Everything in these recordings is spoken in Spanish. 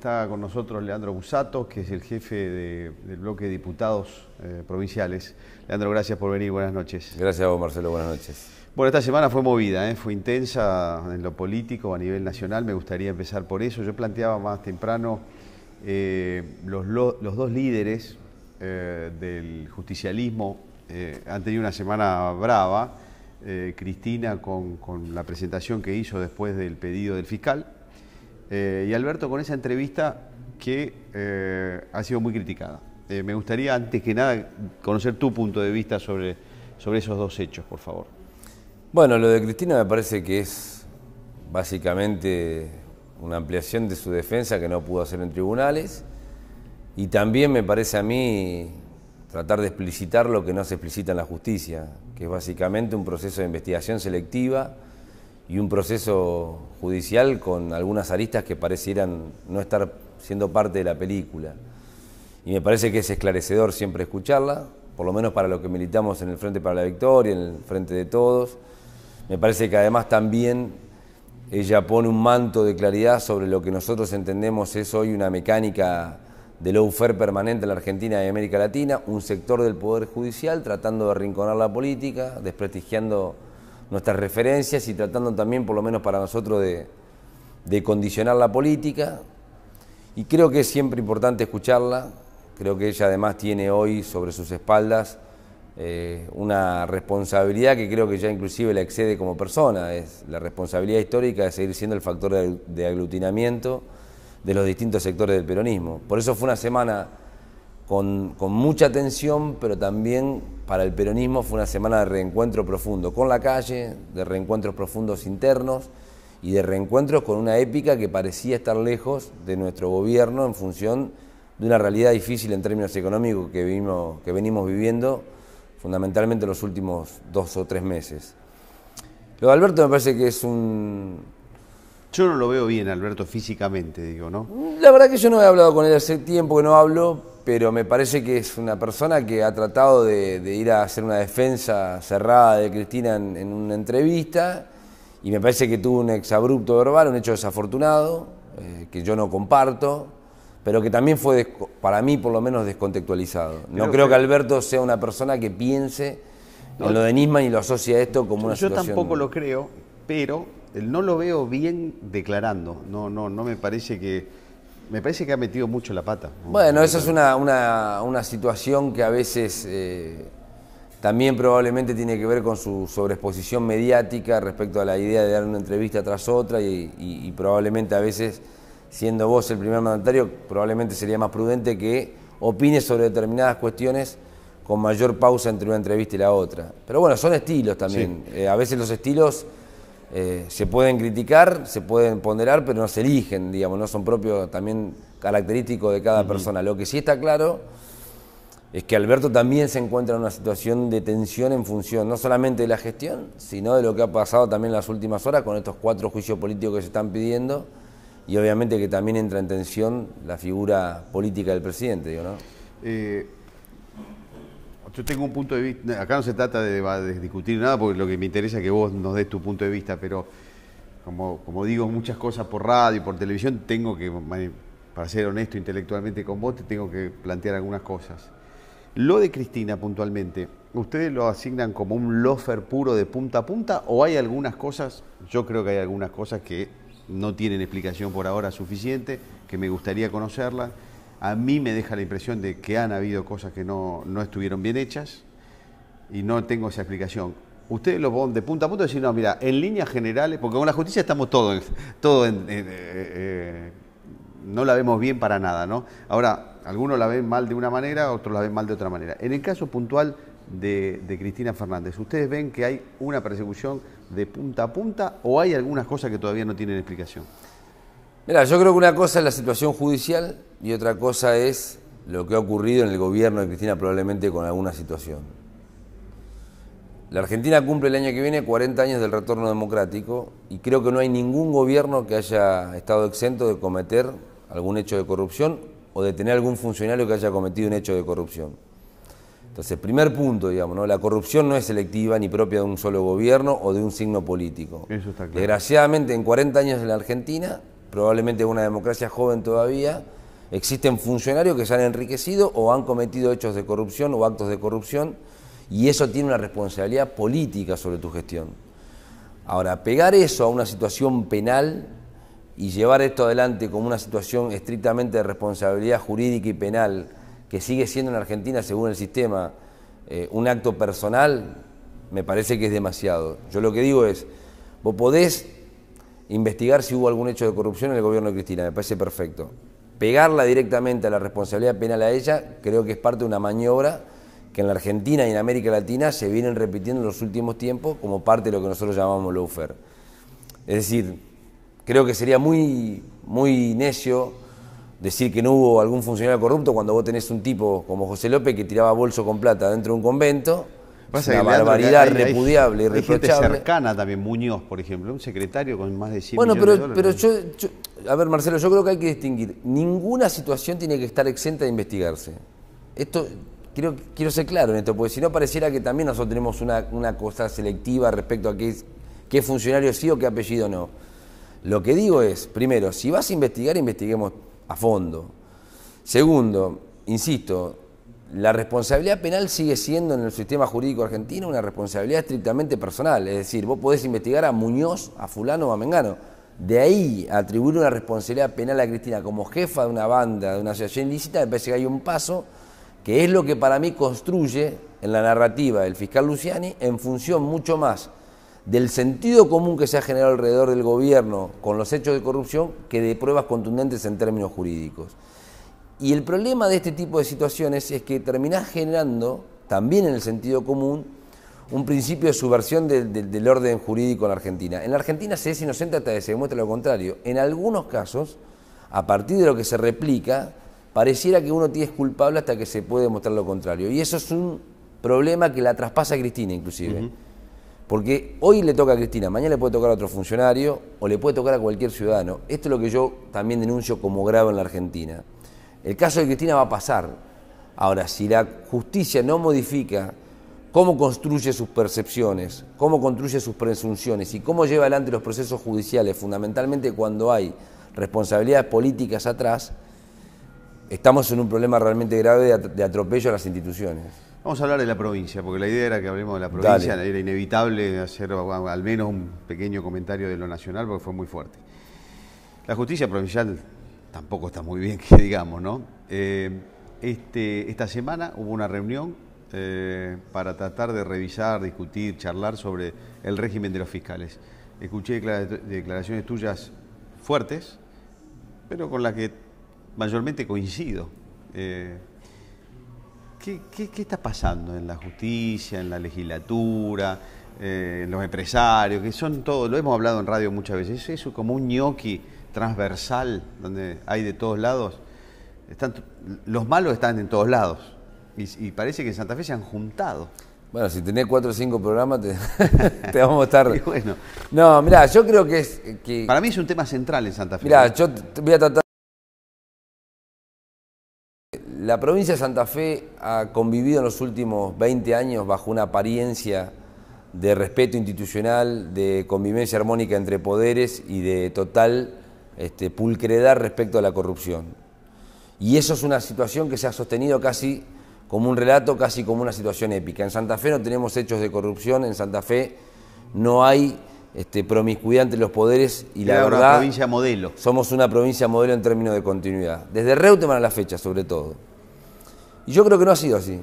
está con nosotros Leandro Busato, que es el jefe del bloque de diputados eh, provinciales. Leandro, gracias por venir, buenas noches. Gracias a vos, Marcelo, buenas noches. Bueno, esta semana fue movida, ¿eh? fue intensa en lo político a nivel nacional, me gustaría empezar por eso. Yo planteaba más temprano eh, los, dos líderes del justicialismo han tenido una semana brava. Cristina con la presentación que hizo después del pedido del fiscal, eh, y Alberto con esa entrevista que eh, ha sido muy criticada. Eh, me gustaría, antes que nada, conocer tu punto de vista sobre, sobre esos dos hechos, por favor. Bueno, lo de Cristina me parece que es básicamente una ampliación de su defensa que no pudo hacer en tribunales y también me parece a mí tratar de explicitar lo que no se explicita en la justicia, que es básicamente un proceso de investigación selectiva y un proceso judicial con algunas aristas que parecieran no estar siendo parte de la película. Y me parece que es esclarecedor siempre escucharla, por lo menos para lo que militamos en el Frente para la Victoria, en el Frente de Todos. Me parece que además también ella pone un manto de claridad sobre lo que nosotros entendemos es hoy una mecánica de lawfare permanente en la Argentina y América Latina, un sector del Poder Judicial tratando de arrinconar la política, desprestigiando nuestras referencias y tratando también, por lo menos para nosotros, de, condicionar la política. Y creo que es siempre importante escucharla. Creo que ella además tiene hoy sobre sus espaldas eh, una responsabilidad que creo que ya inclusive la excede como persona. Es la responsabilidad histórica de seguir siendo el factor de aglutinamiento de los distintos sectores del peronismo. Por eso fue una semana con, mucha tensión, pero también para el peronismo fue una semana de reencuentro profundo con la calle, de reencuentros profundos internos y de reencuentros con una épica que parecía estar lejos de nuestro gobierno en función de una realidad difícil en términos económicos que, que venimos viviendo fundamentalmente los últimos dos o tres meses. Lo Alberto me parece que es un... Yo no lo veo bien, Alberto, físicamente, digo, ¿no? La verdad que yo no he hablado con él hace tiempo que no hablo, pero me parece que es una persona que ha tratado de, ir a hacer una defensa cerrada de Cristina en, una entrevista y me parece que tuvo un exabrupto verbal, un hecho desafortunado, eh, que yo no comparto, pero que también fue, para mí por lo menos, descontextualizado. No creo, que Alberto sea una persona que piense en lo de Nisman y lo asocia a esto como una situación... Yo tampoco lo creo, pero eh, no lo veo bien declarando. No, no, no me parece que me parece que ha metido mucho la pata. Bueno, esa es una, situación que a veces eh, también probablemente tiene que ver con su sobreexposición mediática respecto a la idea de dar una entrevista tras otra y, probablemente a veces, siendo vos el primer mandatario, probablemente sería más prudente que opines sobre determinadas cuestiones con mayor pausa entre una entrevista y la otra. Pero bueno, son estilos también. Eh, a veces los estilos eh, se pueden criticar, se pueden ponderar, pero no se eligen, digamos, no son propios también característicos de cada persona. Lo que sí está claro es que Alberto también se encuentra en una situación de tensión en función no solamente de la gestión, sino de lo que ha pasado también en las últimas horas con estos cuatro juicios políticos que se están pidiendo y obviamente que también entra en tensión la figura política del presidente, digo, ¿no? Eh, yo tengo un punto de vista, acá no se trata de, discutir nada, porque lo que me interesa es que vos nos des tu punto de vista, pero como, digo muchas cosas por radio y por televisión, tengo que, para ser honesto intelectualmente con vos, tengo que plantear algunas cosas. Lo de Cristina puntualmente, ¿ustedes lo asignan como un lofer puro de punta a punta o hay algunas cosas, yo creo que hay algunas cosas que no tienen explicación por ahora suficiente, que me gustaría conocerla? A mí me deja la impresión de que han habido cosas que no, estuvieron bien hechas y no tengo esa explicación. Ustedes lo ponen de punta a punta y decir, no, mira, en líneas generales, porque con la justicia estamos todos, todo en, eh, eh, no la vemos bien para nada, ¿no? Ahora, algunos la ven mal de una manera, otros la ven mal de otra manera. En el caso puntual de, Cristina Fernández, ¿ustedes ven que hay una persecución de punta a punta o hay algunas cosas que todavía no tienen explicación? Mira, yo creo que una cosa es la situación judicial y otra cosa es lo que ha ocurrido en el gobierno de Cristina probablemente con alguna situación. La Argentina cumple el año que viene 40 años del retorno democrático y creo que no hay ningún gobierno que haya estado exento de cometer algún hecho de corrupción o de tener algún funcionario que haya cometido un hecho de corrupción. Entonces, primer punto, digamos, ¿no? la corrupción no es selectiva ni propia de un solo gobierno o de un signo político. Eso está claro. Desgraciadamente, en 40 años en la Argentina, probablemente una democracia joven todavía, existen funcionarios que se han enriquecido o han cometido hechos de corrupción o actos de corrupción y eso tiene una responsabilidad política sobre tu gestión. Ahora, pegar eso a una situación penal y llevar esto adelante como una situación estrictamente de responsabilidad jurídica y penal, que sigue siendo en Argentina, según el sistema, eh, un acto personal, me parece que es demasiado. Yo lo que digo es, vos podés investigar si hubo algún hecho de corrupción en el gobierno de Cristina, me parece perfecto. Pegarla directamente a la responsabilidad penal a ella creo que es parte de una maniobra que en la Argentina y en América Latina se vienen repitiendo en los últimos tiempos como parte de lo que nosotros llamamos lawfare. Es decir, creo que sería muy, muy necio decir que no hubo algún funcionario corrupto cuando vos tenés un tipo como José López que tiraba bolso con plata dentro de un convento Pasa una barbaridad repudiable, y hay cercana también, Muñoz, por ejemplo, un secretario con más de 100 bueno, pero, pero yo, a ver, Marcelo, yo creo que hay que distinguir. Ninguna situación tiene que estar exenta de investigarse. Esto, quiero, quiero ser claro en esto, porque si no pareciera que también nosotros tenemos una, cosa selectiva respecto a qué, qué funcionario sí o qué apellido no. Lo que digo es, primero, si vas a investigar, investiguemos a fondo. Segundo, insisto, la responsabilidad penal sigue siendo en el sistema jurídico argentino una responsabilidad estrictamente personal, es decir, vos podés investigar a Muñoz, a fulano o a Mengano. De ahí atribuir una responsabilidad penal a Cristina como jefa de una banda, de una asociación ilícita, me parece que hay un paso que es lo que para mí construye en la narrativa del fiscal Luciani en función mucho más del sentido común que se ha generado alrededor del gobierno con los hechos de corrupción que de pruebas contundentes en términos jurídicos. Y el problema de este tipo de situaciones es que terminás generando, también en el sentido común, un principio de subversión del, orden jurídico en la Argentina. En la Argentina se es inocente hasta que se demuestre lo contrario. En algunos casos, a partir de lo que se replica, pareciera que uno es culpable hasta que se puede demostrar lo contrario. Y eso es un problema que la traspasa a Cristina, inclusive. Porque hoy le toca a Cristina, mañana le puede tocar a otro funcionario o le puede tocar a cualquier ciudadano. Esto es lo que yo también denuncio como grave en la Argentina. El caso de Cristina va a pasar. Ahora, si la justicia no modifica cómo construye sus percepciones, cómo construye sus presunciones y cómo lleva adelante los procesos judiciales, fundamentalmente cuando hay responsabilidades políticas atrás, estamos en un problema realmente grave de atropello a las instituciones. Vamos a hablar de la provincia, porque la idea era que hablemos de la provincia, era inevitable hacer al menos un pequeño comentario de lo nacional, porque fue muy fuerte. La justicia provincial tampoco está muy bien que digamos, ¿no? Eh, este, esta semana hubo una reunión eh, para tratar de revisar, discutir, charlar sobre el régimen de los fiscales. Escuché declaraciones tuyas fuertes, pero con las que mayormente coincido. Eh, ¿qué, está pasando en la justicia, en la legislatura, en los empresarios, que son todo, lo hemos hablado en radio muchas veces, es eso como un ñoqui transversal, donde hay de todos lados. Están, los malos están en todos lados. Y, parece que en Santa Fe se han juntado. Bueno, si tenés cuatro o cinco programas, te, vamos a estar. No, mira yo creo que es. Que... Para mí es un tema central en Santa Fe. mira yo voy a tratar. La provincia de Santa Fe ha convivido en los últimos 20 años bajo una apariencia de respeto institucional, de convivencia armónica entre poderes y de total este, pulcredad respecto a la corrupción. Y eso es una situación que se ha sostenido casi como un relato, casi como una situación épica. En Santa Fe no tenemos hechos de corrupción, en Santa Fe no hay este, promiscuidad entre los poderes y la verdad. Una provincia modelo. Somos una provincia modelo en términos de continuidad. Desde Reutemann a la fecha, sobre todo. Y yo creo que no ha sido así.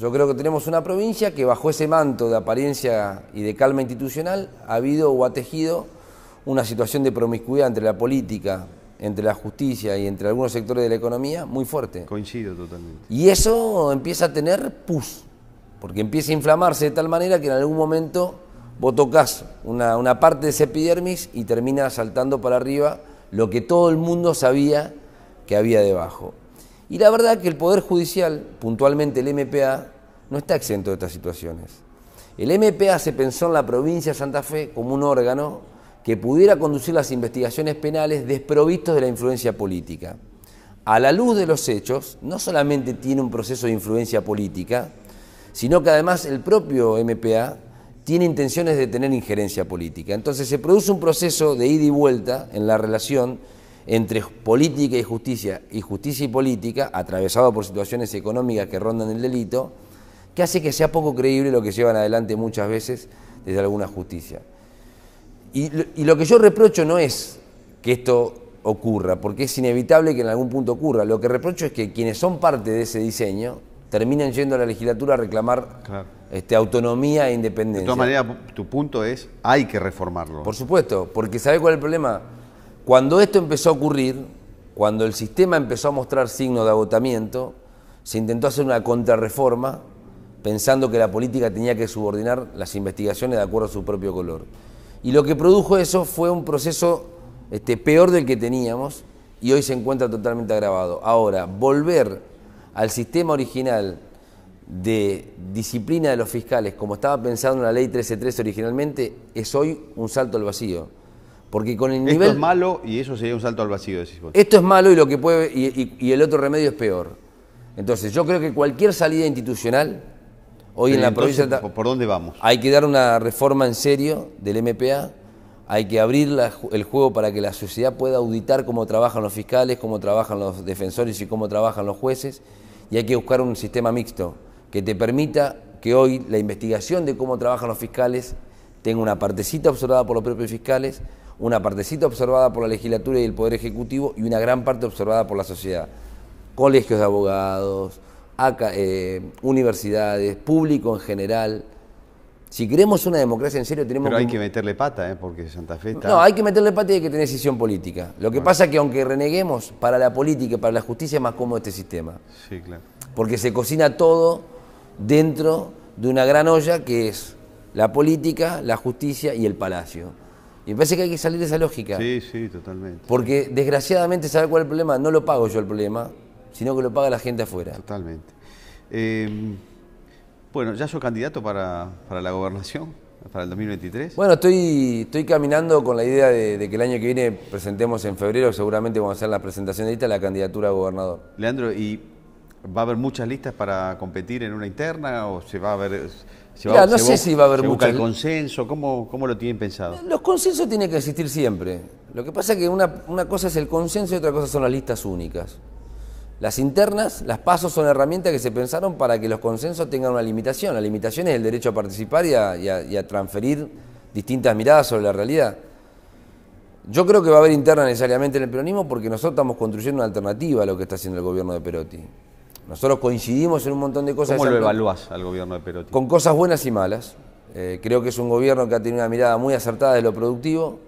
Yo creo que tenemos una provincia que bajo ese manto de apariencia y de calma institucional ha habido o ha tejido una situación de promiscuidad entre la política, entre la justicia y entre algunos sectores de la economía muy fuerte. Coincido totalmente. Y eso empieza a tener pus, porque empieza a inflamarse de tal manera que en algún momento vos tocas una, parte de esa epidermis y termina saltando para arriba lo que todo el mundo sabía que había debajo. Y la verdad que el Poder Judicial, puntualmente el MPA, no está exento de estas situaciones. El MPA se pensó en la provincia de Santa Fe como un órgano que pudiera conducir las investigaciones penales desprovistos de la influencia política. A la luz de los hechos, no solamente tiene un proceso de influencia política, sino que además el propio MPA tiene intenciones de tener injerencia política. Entonces se produce un proceso de ida y vuelta en la relación entre política y justicia, y justicia y política, atravesado por situaciones económicas que rondan el delito, que hace que sea poco creíble lo que llevan adelante muchas veces desde alguna justicia. Y lo, que yo reprocho no es que esto ocurra, porque es inevitable que en algún punto ocurra. Lo que reprocho es que quienes son parte de ese diseño terminan yendo a la legislatura a reclamar este, autonomía e independencia. De todas maneras, tu punto es, hay que reformarlo. Por supuesto, porque ¿sabe cuál es el problema? Cuando esto empezó a ocurrir, cuando el sistema empezó a mostrar signos de agotamiento, se intentó hacer una contrarreforma pensando que la política tenía que subordinar las investigaciones de acuerdo a su propio color. Y lo que produjo eso fue un proceso este, peor del que teníamos y hoy se encuentra totalmente agravado. Ahora, volver al sistema original de disciplina de los fiscales, como estaba pensado en la ley 133 originalmente, es hoy un salto al vacío. Porque con el nivel... Esto es malo y eso sería un salto al vacío, Esto es malo y, lo que puede, y el otro remedio es peor. Entonces, yo creo que cualquier salida institucional Hoy en la provincia... ¿Por dónde vamos? Hay que dar una reforma en serio del MPA, hay que abrir el juego para que la sociedad pueda auditar cómo trabajan los fiscales, cómo trabajan los defensores y cómo trabajan los jueces, y hay que buscar un sistema mixto que te permita que hoy la investigación de cómo trabajan los fiscales tenga una partecita observada por los propios fiscales, una partecita observada por la legislatura y el Poder Ejecutivo y una gran parte observada por la sociedad. Colegios de abogados, eh, universidades, público en general. Si queremos una democracia en serio, tenemos. que... Pero hay que meterle pata, ¿eh? porque Santa Fe está. No, hay que meterle pata y hay que tener decisión política. Lo que ah. pasa es que, aunque reneguemos, para la política y para la justicia es más cómodo este sistema. Sí, claro. Porque se cocina todo dentro de una gran olla que es la política, la justicia y el palacio. Y me parece que hay que salir de esa lógica. Sí, sí, totalmente. Porque desgraciadamente, ¿sabe cuál es el problema? No lo pago yo el problema, sino que lo paga la gente afuera. Totalmente. Eh, bueno, ¿ya soy candidato para, la gobernación? ¿Para el 2023? Bueno, estoy, estoy caminando con la idea de, que el año que viene presentemos en febrero, seguramente vamos a hacer la presentación de lista, la candidatura a gobernador. Leandro, ¿y va a haber muchas listas para competir en una interna o se va a ver... Se no sé si va a haber el consenso? ¿Cómo, lo tienen pensado? Los consensos tienen que existir siempre. Lo que pasa es que una, una cosa es el consenso y otra cosa son las listas únicas. Las internas, las pasos son herramientas que se pensaron para que los consensos tengan una limitación. La limitación es el derecho a participar y a, transferir distintas miradas sobre la realidad. Yo creo que va a haber interna necesariamente en el peronismo porque nosotros estamos construyendo una alternativa a lo que está haciendo el gobierno de Perotti. Nosotros coincidimos en un montón de cosas. ¿Cómo lo evaluás al gobierno de Perotti? Con cosas buenas y malas. Eh, creo que es un gobierno que ha tenido una mirada muy acertada de lo productivo,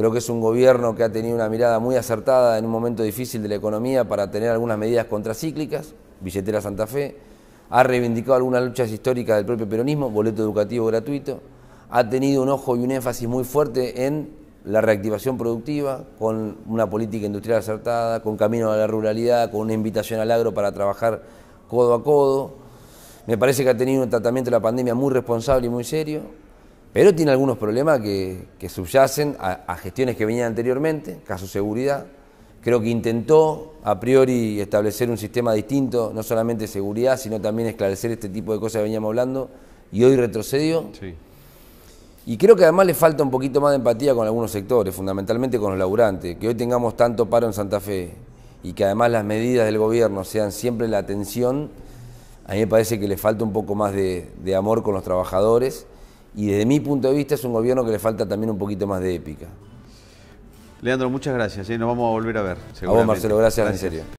Creo que es un gobierno que ha tenido una mirada muy acertada en un momento difícil de la economía para tener algunas medidas contracíclicas, billetera Santa Fe, ha reivindicado algunas luchas históricas del propio peronismo, boleto educativo gratuito, ha tenido un ojo y un énfasis muy fuerte en la reactivación productiva, con una política industrial acertada, con camino a la ruralidad, con una invitación al agro para trabajar codo a codo. Me parece que ha tenido un tratamiento de la pandemia muy responsable y muy serio. Pero tiene algunos problemas que, subyacen a, gestiones que venían anteriormente, caso seguridad. Creo que intentó a priori establecer un sistema distinto, no solamente de seguridad, sino también esclarecer este tipo de cosas que veníamos hablando, y hoy retrocedió. Y creo que además le falta un poquito más de empatía con algunos sectores, fundamentalmente con los laburantes, que hoy tengamos tanto paro en Santa Fe y que además las medidas del gobierno sean siempre la atención, a mí me parece que le falta un poco más de amor con los trabajadores y desde mi punto de vista es un gobierno que le falta también un poquito más de épica. Leandro, muchas gracias. ¿eh? Nos vamos a volver a ver. A Marcelo, gracias. en serio.